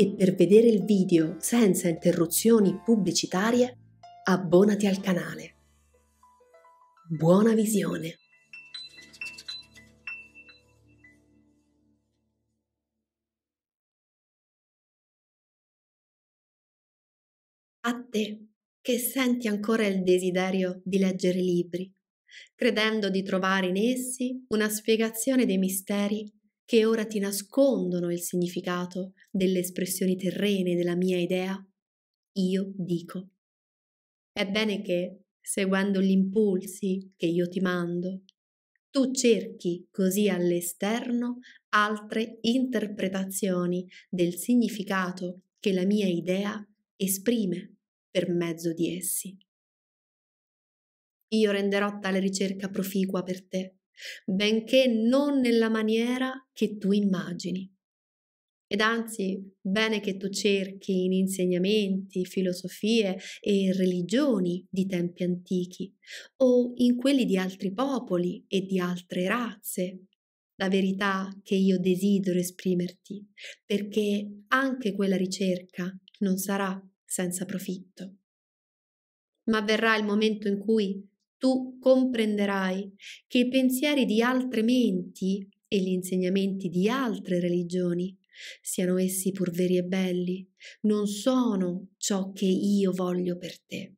e per vedere il video senza interruzioni pubblicitarie, abbonati al canale. Buona visione! A te che senti ancora il desiderio di leggere libri, credendo di trovare in essi una spiegazione dei misteri che ora ti nascondono il significato delle espressioni terrene della mia idea, io dico. È bene che, seguendo gli impulsi che io ti mando, tu cerchi così all'esterno altre interpretazioni del significato che la mia idea esprime per mezzo di essi. Io renderò tale ricerca proficua per te benché non nella maniera che tu immagini. Ed anzi, bene che tu cerchi in insegnamenti, filosofie e religioni di tempi antichi o in quelli di altri popoli e di altre razze, la verità che io desidero esprimerti, perché anche quella ricerca non sarà senza profitto. Ma verrà il momento in cui tu comprenderai che i pensieri di altre menti e gli insegnamenti di altre religioni, siano essi pur veri e belli, non sono ciò che io voglio per te,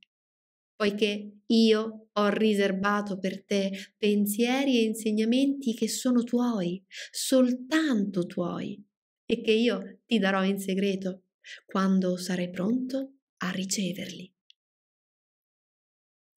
poiché io ho riservato per te pensieri e insegnamenti che sono tuoi, soltanto tuoi, e che io ti darò in segreto quando sarai pronto a riceverli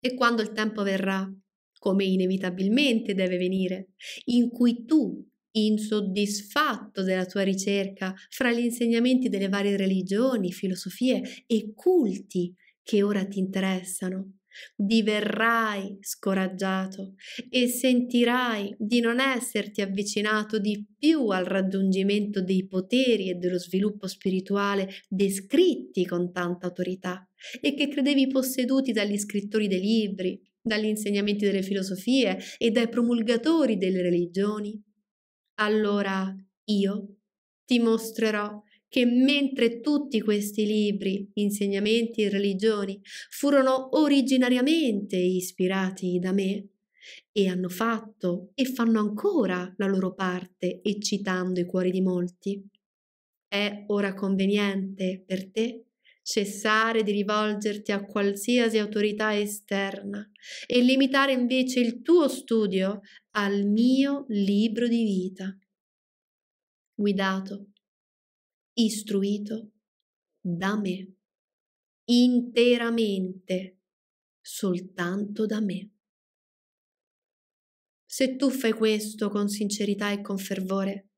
e quando il tempo verrà, come inevitabilmente deve venire, in cui tu, insoddisfatto della tua ricerca fra gli insegnamenti delle varie religioni, filosofie e culti che ora ti interessano, diverrai scoraggiato e sentirai di non esserti avvicinato di più al raggiungimento dei poteri e dello sviluppo spirituale descritti con tanta autorità e che credevi posseduti dagli scrittori dei libri, dagli insegnamenti delle filosofie e dai promulgatori delle religioni? Allora io ti mostrerò che mentre tutti questi libri, insegnamenti e religioni furono originariamente ispirati da me, e hanno fatto e fanno ancora la loro parte eccitando i cuori di molti. È ora conveniente per te cessare di rivolgerti a qualsiasi autorità esterna e limitare invece il tuo studio al mio libro di vita, guidato, istruito da me, interamente, soltanto da me. Se tu fai questo con sincerità e con fervore,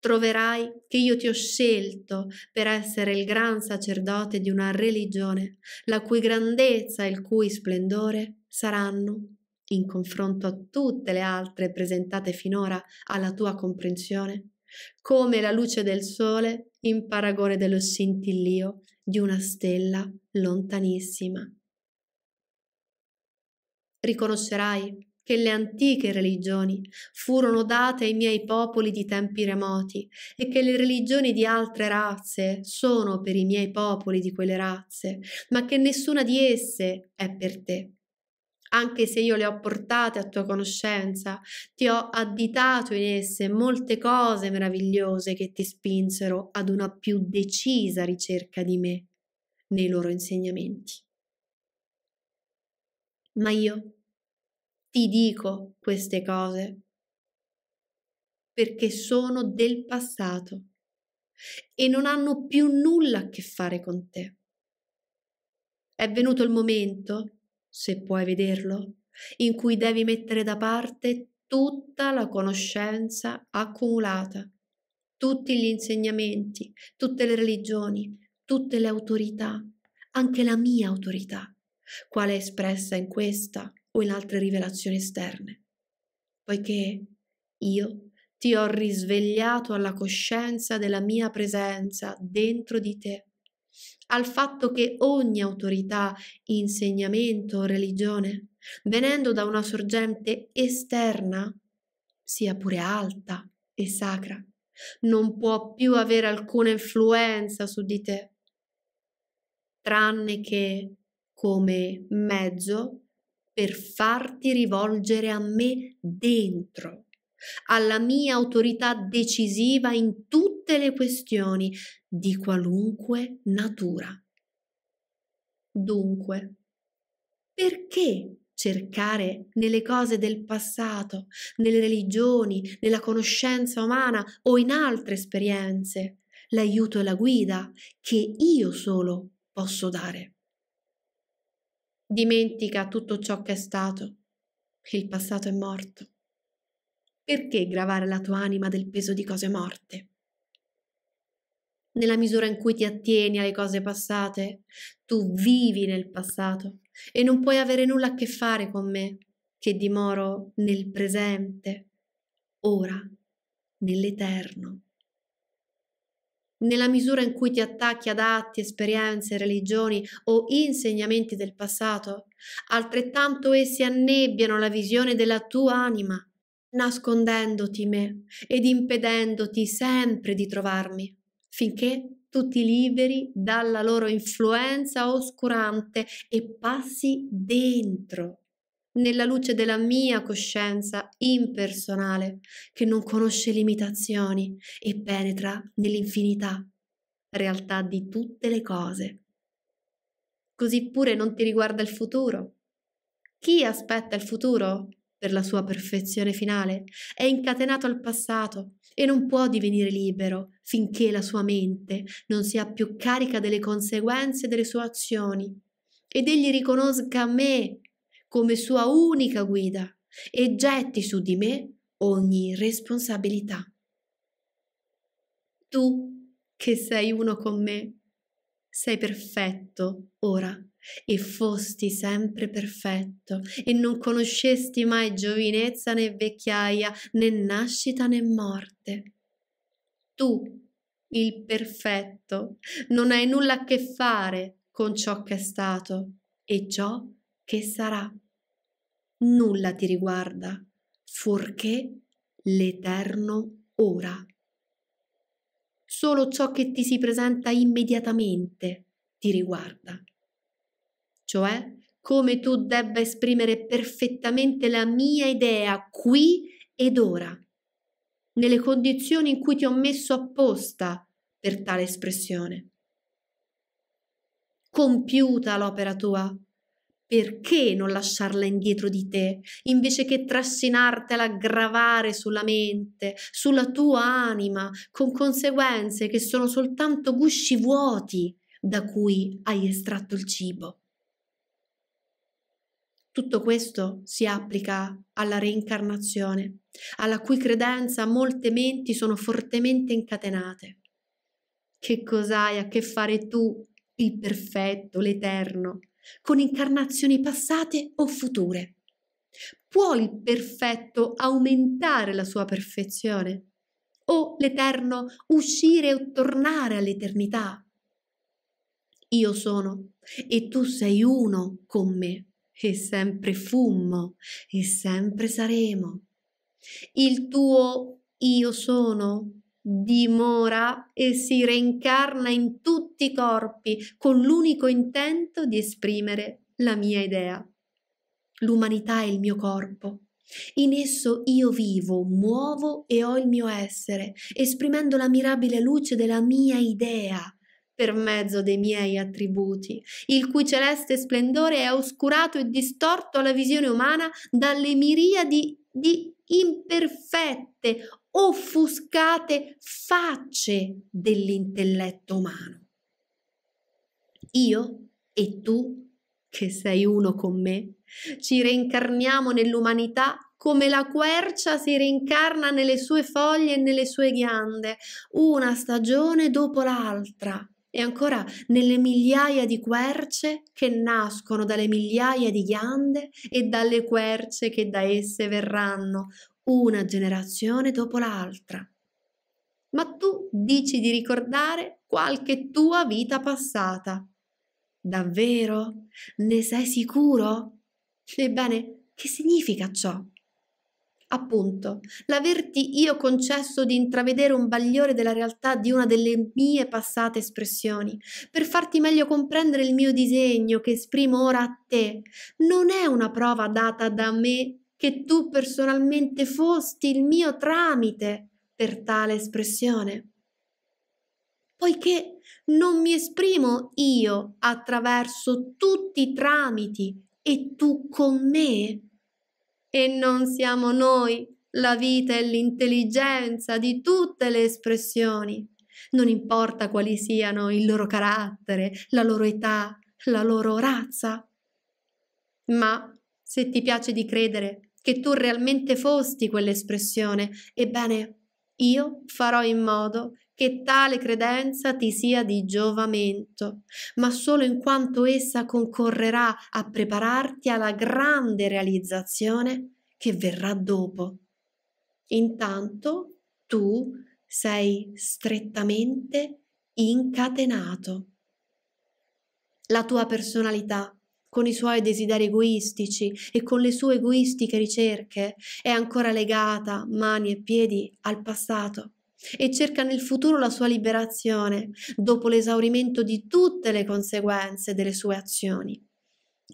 Troverai che io ti ho scelto per essere il gran sacerdote di una religione, la cui grandezza e il cui splendore saranno, in confronto a tutte le altre presentate finora alla tua comprensione, come la luce del sole in paragone dello scintillio di una stella lontanissima. Riconoscerai che le antiche religioni furono date ai miei popoli di tempi remoti e che le religioni di altre razze sono per i miei popoli di quelle razze, ma che nessuna di esse è per te. Anche se io le ho portate a tua conoscenza, ti ho additato in esse molte cose meravigliose che ti spinsero ad una più decisa ricerca di me nei loro insegnamenti. Ma io ti dico queste cose perché sono del passato e non hanno più nulla a che fare con te. È venuto il momento, se puoi vederlo, in cui devi mettere da parte tutta la conoscenza accumulata, tutti gli insegnamenti, tutte le religioni, tutte le autorità, anche la mia autorità, quale è espressa in questa o in altre rivelazioni esterne, poiché io ti ho risvegliato alla coscienza della mia presenza dentro di te, al fatto che ogni autorità, insegnamento o religione, venendo da una sorgente esterna, sia pure alta e sacra, non può più avere alcuna influenza su di te, tranne che come mezzo per farti rivolgere a me dentro, alla mia autorità decisiva in tutte le questioni di qualunque natura. Dunque, perché cercare nelle cose del passato, nelle religioni, nella conoscenza umana o in altre esperienze l'aiuto e la guida che io solo posso dare? Dimentica tutto ciò che è stato. Il passato è morto. Perché gravare la tua anima del peso di cose morte? Nella misura in cui ti attieni alle cose passate, tu vivi nel passato e non puoi avere nulla a che fare con me, che dimoro nel presente, ora, nell'eterno nella misura in cui ti attacchi ad atti, esperienze, religioni o insegnamenti del passato, altrettanto essi annebbiano la visione della tua anima, nascondendoti me ed impedendoti sempre di trovarmi, finché tu ti liberi dalla loro influenza oscurante e passi dentro nella luce della mia coscienza impersonale, che non conosce limitazioni e penetra nell'infinità, realtà di tutte le cose. Così pure non ti riguarda il futuro. Chi aspetta il futuro per la sua perfezione finale è incatenato al passato e non può divenire libero finché la sua mente non sia più carica delle conseguenze delle sue azioni ed egli riconosca me come sua unica guida e getti su di me ogni responsabilità. Tu, che sei uno con me, sei perfetto ora e fosti sempre perfetto e non conoscesti mai giovinezza né vecchiaia né nascita né morte. Tu, il perfetto, non hai nulla a che fare con ciò che è stato e ciò che sarà nulla ti riguarda, fuorché l'eterno ora. Solo ciò che ti si presenta immediatamente ti riguarda, cioè come tu debba esprimere perfettamente la mia idea qui ed ora, nelle condizioni in cui ti ho messo apposta per tale espressione. Compiuta l'opera tua, perché non lasciarla indietro di te, invece che trascinartela a gravare sulla mente, sulla tua anima, con conseguenze che sono soltanto gusci vuoti da cui hai estratto il cibo? Tutto questo si applica alla reincarnazione, alla cui credenza molte menti sono fortemente incatenate. Che cos'hai a che fare tu, il perfetto, l'eterno, con incarnazioni passate o future. Può il perfetto aumentare la sua perfezione? O l'Eterno uscire o tornare all'eternità? Io sono e tu sei uno con me e sempre fummo e sempre saremo. Il tuo io sono dimora e si reincarna in tutti tutti i corpi con l'unico intento di esprimere la mia idea. L'umanità è il mio corpo. In esso io vivo, muovo e ho il mio essere, esprimendo la mirabile luce della mia idea per mezzo dei miei attributi, il cui celeste splendore è oscurato e distorto alla visione umana dalle miriadi di imperfette, offuscate facce dell'intelletto umano io e tu, che sei uno con me, ci reincarniamo nell'umanità come la quercia si reincarna nelle sue foglie e nelle sue ghiande, una stagione dopo l'altra, e ancora nelle migliaia di querce che nascono dalle migliaia di ghiande e dalle querce che da esse verranno, una generazione dopo l'altra. Ma tu dici di ricordare qualche tua vita passata. Davvero? Ne sei sicuro? Ebbene, che significa ciò? Appunto, l'averti io concesso di intravedere un bagliore della realtà di una delle mie passate espressioni, per farti meglio comprendere il mio disegno che esprimo ora a te, non è una prova data da me che tu personalmente fosti il mio tramite per tale espressione poiché non mi esprimo io attraverso tutti i tramiti e tu con me? E non siamo noi la vita e l'intelligenza di tutte le espressioni, non importa quali siano il loro carattere, la loro età, la loro razza. Ma se ti piace di credere che tu realmente fosti quell'espressione, ebbene, io farò in modo che che tale credenza ti sia di giovamento, ma solo in quanto essa concorrerà a prepararti alla grande realizzazione che verrà dopo. Intanto tu sei strettamente incatenato. La tua personalità, con i suoi desideri egoistici e con le sue egoistiche ricerche, è ancora legata, mani e piedi, al passato e cerca nel futuro la sua liberazione, dopo l'esaurimento di tutte le conseguenze delle sue azioni.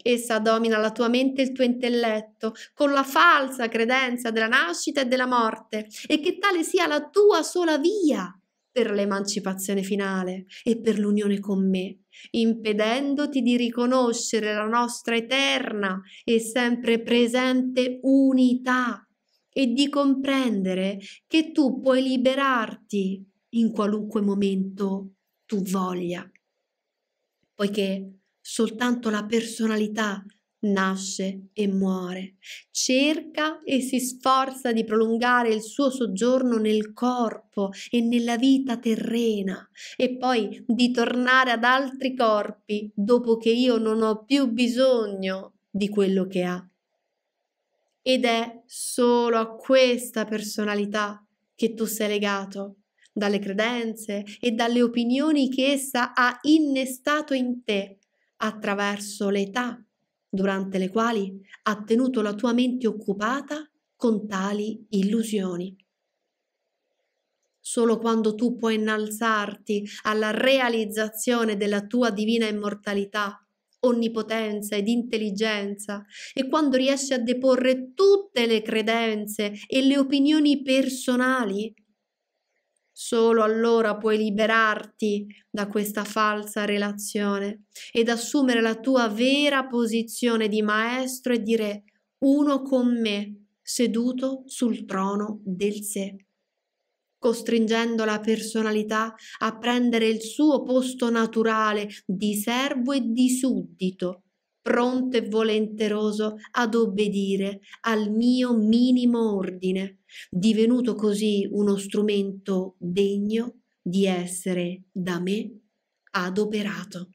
Essa domina la tua mente e il tuo intelletto con la falsa credenza della nascita e della morte e che tale sia la tua sola via per l'emancipazione finale e per l'unione con me, impedendoti di riconoscere la nostra eterna e sempre presente unità e di comprendere che tu puoi liberarti in qualunque momento tu voglia, poiché soltanto la personalità nasce e muore, cerca e si sforza di prolungare il suo soggiorno nel corpo e nella vita terrena e poi di tornare ad altri corpi dopo che io non ho più bisogno di quello che ha ed è solo a questa personalità che tu sei legato, dalle credenze e dalle opinioni che essa ha innestato in te attraverso le età durante le quali ha tenuto la tua mente occupata con tali illusioni. Solo quando tu puoi innalzarti alla realizzazione della tua divina immortalità onnipotenza ed intelligenza e quando riesci a deporre tutte le credenze e le opinioni personali, solo allora puoi liberarti da questa falsa relazione ed assumere la tua vera posizione di maestro e dire uno con me, seduto sul trono del sé costringendo la personalità a prendere il suo posto naturale di servo e di suddito, pronto e volenteroso ad obbedire al mio minimo ordine, divenuto così uno strumento degno di essere da me adoperato.